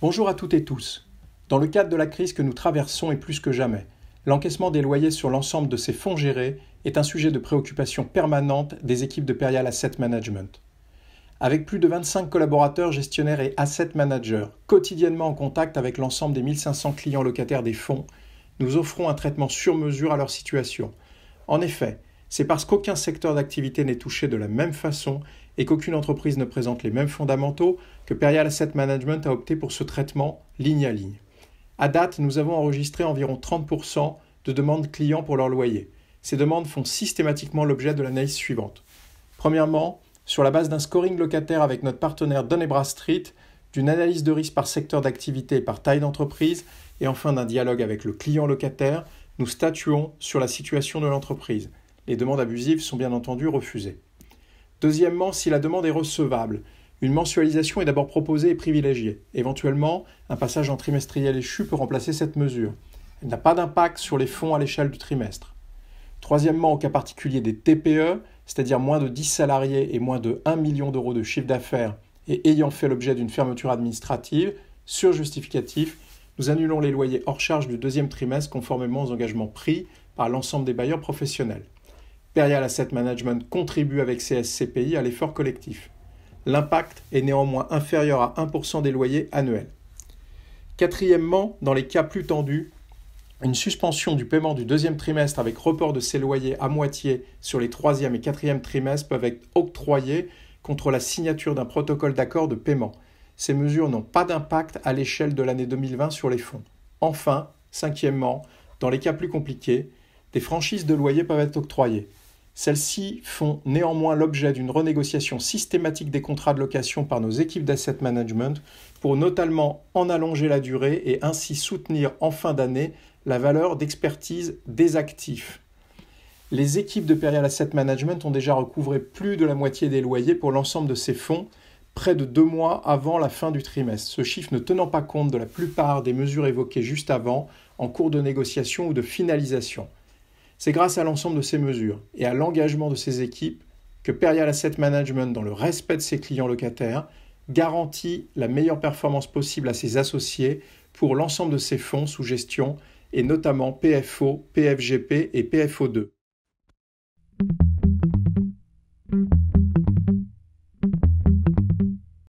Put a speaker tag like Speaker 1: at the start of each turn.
Speaker 1: Bonjour à toutes et tous. Dans le cadre de la crise que nous traversons et plus que jamais, l'encaissement des loyers sur l'ensemble de ces fonds gérés est un sujet de préoccupation permanente des équipes de Perial Asset Management. Avec plus de 25 collaborateurs, gestionnaires et asset managers, quotidiennement en contact avec l'ensemble des 1500 clients locataires des fonds, nous offrons un traitement sur mesure à leur situation. En effet, c'est parce qu'aucun secteur d'activité n'est touché de la même façon et qu'aucune entreprise ne présente les mêmes fondamentaux que Perial Asset Management a opté pour ce traitement ligne à ligne. À date, nous avons enregistré environ 30% de demandes clients pour leur loyer. Ces demandes font systématiquement l'objet de l'analyse suivante. Premièrement, sur la base d'un scoring locataire avec notre partenaire Donnebra Street, d'une analyse de risque par secteur d'activité et par taille d'entreprise, et enfin d'un dialogue avec le client locataire, nous statuons sur la situation de l'entreprise. Les demandes abusives sont bien entendu refusées. Deuxièmement, si la demande est recevable, une mensualisation est d'abord proposée et privilégiée. Éventuellement, un passage en trimestriel échu peut remplacer cette mesure. Elle n'a pas d'impact sur les fonds à l'échelle du trimestre. Troisièmement, au cas particulier des TPE, c'est-à-dire moins de 10 salariés et moins de 1 million d'euros de chiffre d'affaires et ayant fait l'objet d'une fermeture administrative, sur justificatif, nous annulons les loyers hors charge du deuxième trimestre conformément aux engagements pris par l'ensemble des bailleurs professionnels. Perial Asset Management contribue avec CSCPI à l'effort collectif. L'impact est néanmoins inférieur à 1% des loyers annuels. Quatrièmement, dans les cas plus tendus, une suspension du paiement du deuxième trimestre avec report de ces loyers à moitié sur les troisième et quatrième trimestres peuvent être octroyées contre la signature d'un protocole d'accord de paiement. Ces mesures n'ont pas d'impact à l'échelle de l'année 2020 sur les fonds. Enfin, cinquièmement, dans les cas plus compliqués, des franchises de loyers peuvent être octroyées. Celles-ci font néanmoins l'objet d'une renégociation systématique des contrats de location par nos équipes d'asset management pour notamment en allonger la durée et ainsi soutenir en fin d'année la valeur d'expertise des actifs. Les équipes de Périal Asset Management ont déjà recouvré plus de la moitié des loyers pour l'ensemble de ces fonds près de deux mois avant la fin du trimestre, ce chiffre ne tenant pas compte de la plupart des mesures évoquées juste avant en cours de négociation ou de finalisation. C'est grâce à l'ensemble de ces mesures et à l'engagement de ces équipes que Perial Asset Management, dans le respect de ses clients locataires, garantit la meilleure performance possible à ses associés pour l'ensemble de ses fonds sous gestion et notamment PFO, PFGP et PFO2.